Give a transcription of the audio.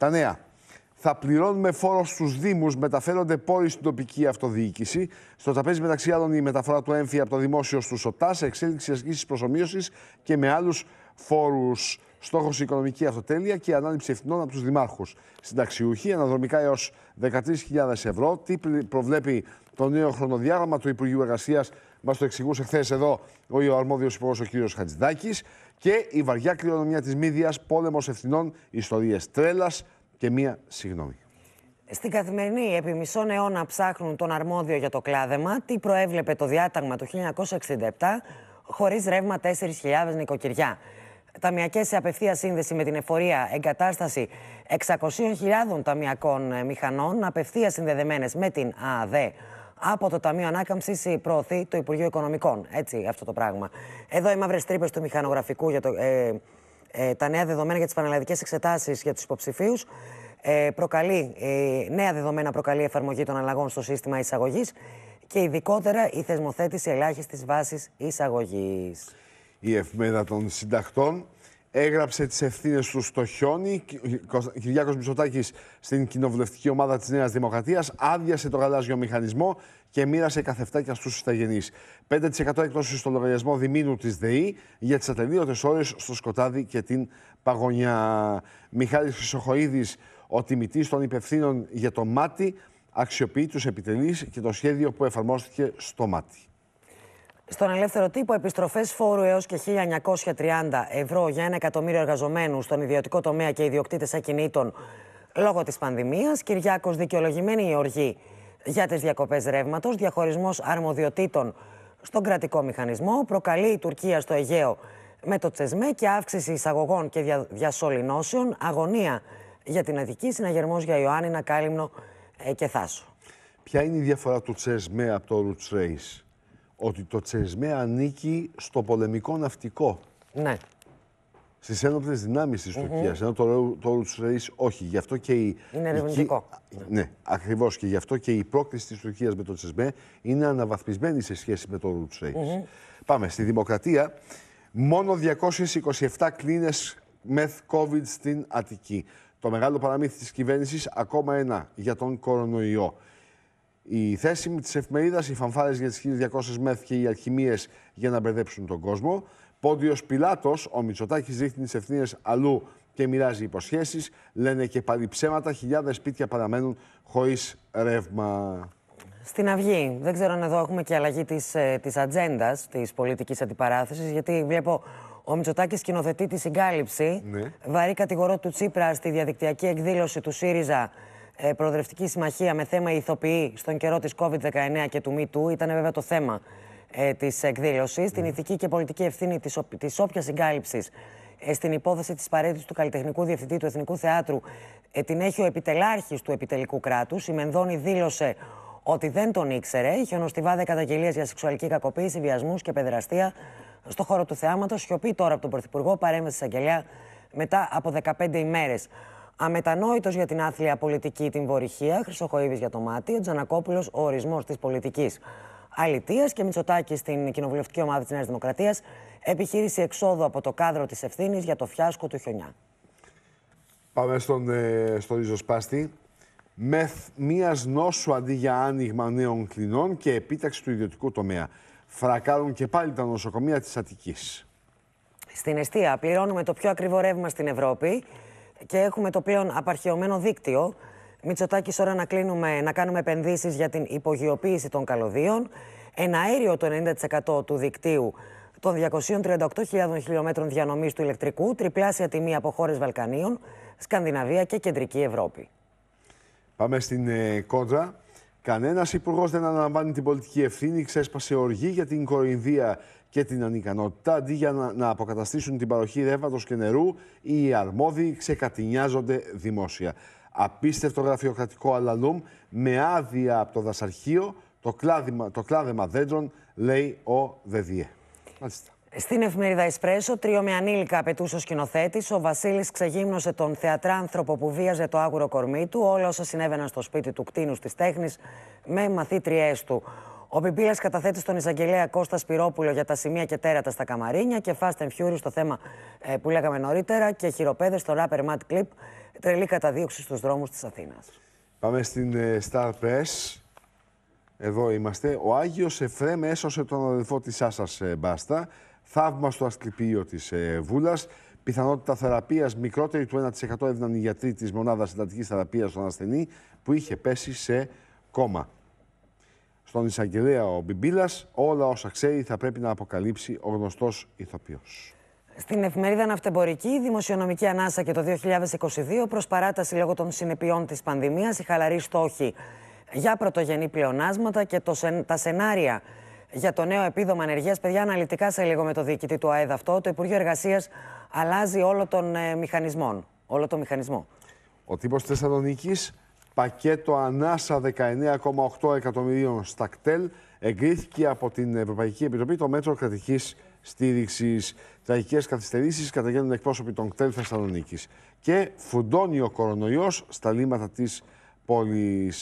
Τα νέα. Θα πληρώνουμε φόρο στους Δήμους, μεταφέρονται πόροι στην τοπική αυτοδιοίκηση. Στο τραπέζι, μεταξύ άλλων, η μεταφορά του έμφυα από το δημόσιο στους ΟΤΑ, σε εξέλιξη ασκήσει προσωμείωσης και με άλλους φόρους. Στόχος οικονομική αυτοτέλεια και η ανάληψη ευθυνών από τους δημάρχους. Συνταξιούχοι, αναδρομικά έως 13.000 ευρώ. Τι προβλέπει το νέο χρονοδιάγραμμα του Υπουργείου Εργασίας Μας το εξηγούσε χθες εδώ ο αρμόδιος υπουργός ο κ. Χατζηδάκης. Και η βαριά κληρονομιά της Μίδιας, πόλεμος ευθυνών, ιστορίες τρέλας και μία συγγνώμη. Στην καθημερινή, επί μισών αιώνα ψάχνουν τον αρμόδιο για το κλάδεμα, τι προέβλεπε το διάταγμα του 1967, χωρίς ρεύμα 4.000 νοικοκυριά. Ταμιακές σε απευθεία σύνδεση με την εφορία, εγκατάσταση 600.000 ταμιακών μηχανών, απευθεία συνδεδεμένες με την ΑΔΕ από το Ταμείο Ανάκαμψης προωθεί το Υπουργείο Οικονομικών. Έτσι, αυτό το πράγμα. Εδώ οι μαύρες τρύπες του μηχανογραφικού για το, ε, ε τα νέα δεδομένα για τις πανελλαδικές εξετάσεις για τους υποψηφίους. Ε, προκαλεί, ε, νέα δεδομένα προκαλεί εφαρμογή των αλλαγών στο σύστημα εισαγωγής και ειδικότερα η θεσμοθέτηση ελάχιστης βάσης εισαγωγής. Η εφημερίδα των συντακτών έγραψε τις ευθύνες του στο χιόνι. Κυριάκος Μητσοτάκης στην κοινοβουλευτική ομάδα της Νέας Δημοκρατίας άδειασε το γαλάζιο μηχανισμό και μοίρασε καθεφτάκια στους συσταγενείς. 5% έκπτωση στο λογαριασμό διμήνου της ΔΕΗ για τις ατελείωτες ώρες στο σκοτάδι και την παγωνιά. Μιχάλης Χρυσοχοίδης, ο τιμητής των υπευθύνων για το μάτι, αξιοποιεί τους επιτελείς και το σχέδιο που εφαρμόστηκε στο μάτι. Στον ελεύθερο τύπο, επιστροφές φόρου έως και 1.930 ευρώ για ένα εκατομμύριο εργαζομένους στον ιδιωτικό τομέα και ιδιοκτήτες ακινήτων λόγω της πανδημίας. Κυριάκος, δικαιολογημένη η οργή για τις διακοπές ρεύματος, διαχωρισμός αρμοδιοτήτων στον κρατικό μηχανισμό, προκαλεί η Τουρκία στο Αιγαίο με το Τσεσμέ και αύξηση εισαγωγών και δια, διασωληνώσεων, αγωνία για την Αδική, συναγερμός για Ιωάννη, Κάλυμνο ε, και Θάσο. Ποια είναι η διαφορά του Τσεσμέ από το Ρουτ ότι το Τσεσμέ ανήκει στο πολεμικό ναυτικό. Ναι. Στις ένοπλες δυνάμεις της Τουρκίας. Ενώ το, του όχι. Γι' αυτό και η. Είναι ερευνητικό. Η... Ναι, ναι ακριβώς. Και γι' αυτό και η πρόκληση της Τουρκίας με το Τσεσμέ είναι αναβαθμισμένη σε σχέση με το Ρουτσουρέι. Πάμε. Στη Δημοκρατία, μόνο 227 κλίνες μεθ COVID στην Αττική. Το μεγάλο παραμύθι της κυβέρνησης, ακόμα ένα για τον κορονοϊό. Η θέση της εφημερίδας, οι φανφάρες για τις 1200 μεθ και οι αλχημίες για να μπερδέψουν τον κόσμο. Πόντιος Πιλάτος, ο Μητσοτάκης δείχνει τις ευθύνες αλλού και μοιράζει υποσχέσεις. Λένε και πάλι ψέματα, χιλιάδες σπίτια παραμένουν χωρίς ρεύμα. Στην Αυγή, δεν ξέρω αν εδώ έχουμε και αλλαγή της της ε, ατζέντας της πολιτικής αντιπαράθεσης, γιατί βλέπω ο Μητσοτάκης σκηνοθετεί τη συγκάλυψη. Ναι. Βαρύ κατηγορό του Τσίπρα στη διαδικτυακή εκδήλωση του ΣΥΡΙΖΑ ε, Προοδευτική συμμαχία με θέμα ηθοποιή στον καιρό της COVID-19 και του MeToo ήταν βέβαια το θέμα ε, της εκδήλωσης. Mm. Την ναι. ηθική και πολιτική ευθύνη της όποια συγκάλυψη ε, στην υπόθεση της παρέτηση του καλλιτεχνικού διευθυντή του Εθνικού Θεάτρου ε, την έχει ο επιτελάρχης του επιτελικού κράτους. Η Μενδώνη δήλωσε ότι δεν τον ήξερε. Είχε ονοστιβάδε καταγγελίες για σεξουαλική κακοποίηση, βιασμούς και παιδραστία στο χώρο του θεάματος. Σιωπή τώρα από τον Πρωθυπουργό, παρέμβαση εισαγγελέα μετά από 15 ημέρες. Αμετανόητος για την άθλια πολιτική την Βορυχία, Χρυσοχοίδης για το μάτι, ο Τζανακόπουλος ο ορισμός της πολιτικής αλητίας και Μητσοτάκη στην κοινοβουλευτική ομάδα της Νέας Δημοκρατίας, επιχείρηση εξόδου από το κάδρο της ευθύνης για το φιάσκο του χιονιά. Πάμε στον, ε, στο ριζοσπάστη. Μεθ μίας νόσου αντί για άνοιγμα νέων κλινών και επίταξη του ιδιωτικού τομέα. Φρακάρουν και πάλι τα νοσοκομεία της Αττικής. Στην Εστία πληρώνουμε το πιο ακριβό ρεύμα στην Ευρώπη και έχουμε το πλέον απαρχαιωμένο δίκτυο. Μητσοτάκη, ώρα να, κλείνουμε, να κάνουμε επενδύσεις για την υπογειοποίηση των καλωδίων. Ένα αέριο το 90% του δικτύου των 238.000 χιλιόμετρων διανομής του ηλεκτρικού, τριπλάσια τιμή από χώρες Βαλκανίων, Σκανδιναβία και Κεντρική Ευρώπη. Πάμε στην ε, Κανένας υπουργός δεν αναλαμβάνει την πολιτική ευθύνη, ξέσπασε οργή για την κοροϊδία και την ανικανότητα. Αντί για να, να αποκαταστήσουν την παροχή ρεύματος και νερού, οι αρμόδιοι ξεκατηνιάζονται δημόσια. Απίστευτο γραφειοκρατικό αλαλούμ με άδεια από το δασαρχείο, το, το κλάδεμα δέντρων, λέει ο ΔΕΔΙΕ. Μάλιστα. Στην εφημερίδα Εσπρέσο, τρίο με ανήλικα απαιτούσε ο σκηνοθέτης. Ο Βασίλης ξεγύμνωσε τον θεατράνθρωπο που βίαζε το άγουρο κορμί του, όλα όσα συνέβαιναν στο σπίτι του κτίνου της τέχνης με μαθήτριές του. Ο Πιμπίλα καταθέτει στον εισαγγελέα Κώστα Σπυρόπουλο για τα σημεία και τέρατα στα Καμαρίνια και Fast and Furious στο θέμα ε, που λέγαμε νωρίτερα και χειροπέδες στο Ράπερ Matt Clip, τρελή καταδίωξη στους δρόμους της Αθήνας. Πάμε στην ε, Star Press. Εδώ είμαστε. Ο Άγιος Εφρέμ έσωσε τον αδελφό της Άσας ε, Μπάστα. Θαύμα στο ασκληπείο της ε, Βούλας. Πιθανότητα θεραπείας μικρότερη του 1% έδιναν οι γιατροί της μονάδας συντατικής θεραπείας στον ασθενή που είχε πέσει σε κόμμα. Στον εισαγγελέα ο Μπιμπίλας, όλα όσα ξέρει θα πρέπει να αποκαλύψει ο γνωστός ηθοποιός. Στην εφημερίδα Ναυτεμπορική, Δημοσιονομική Ανάσα και το 2022, προς παράταση λόγω των συνεπειών της πανδημίας, οι χαλαροί στόχοι για πρωτογενή πλεονάσματα και το, τα σενάρια για το νέο επίδομα ανεργίας. Παιδιά, αναλυτικά σε λίγο με το διοικητή του ΑΕΔ αυτό. Το Υπουργείο Εργασίας αλλάζει όλο τον ε, μηχανισμό. Όλο τον μηχανισμό. Ο τύπος Θεσσαλονίκης, πακέτο ανάσα 19,8 εκατομμυρίων στα κτέλ, εγκρίθηκε από την Ευρωπαϊκή Επιτροπή το μέτρο κρατικής στήριξης. Τραγικές καθυστερήσεις καταγγέλνουν εκπρόσωποι των κτέλ Θεσσαλονίκης. Και φουντώνει ο κορονοϊός στα λίμματα της πόλης.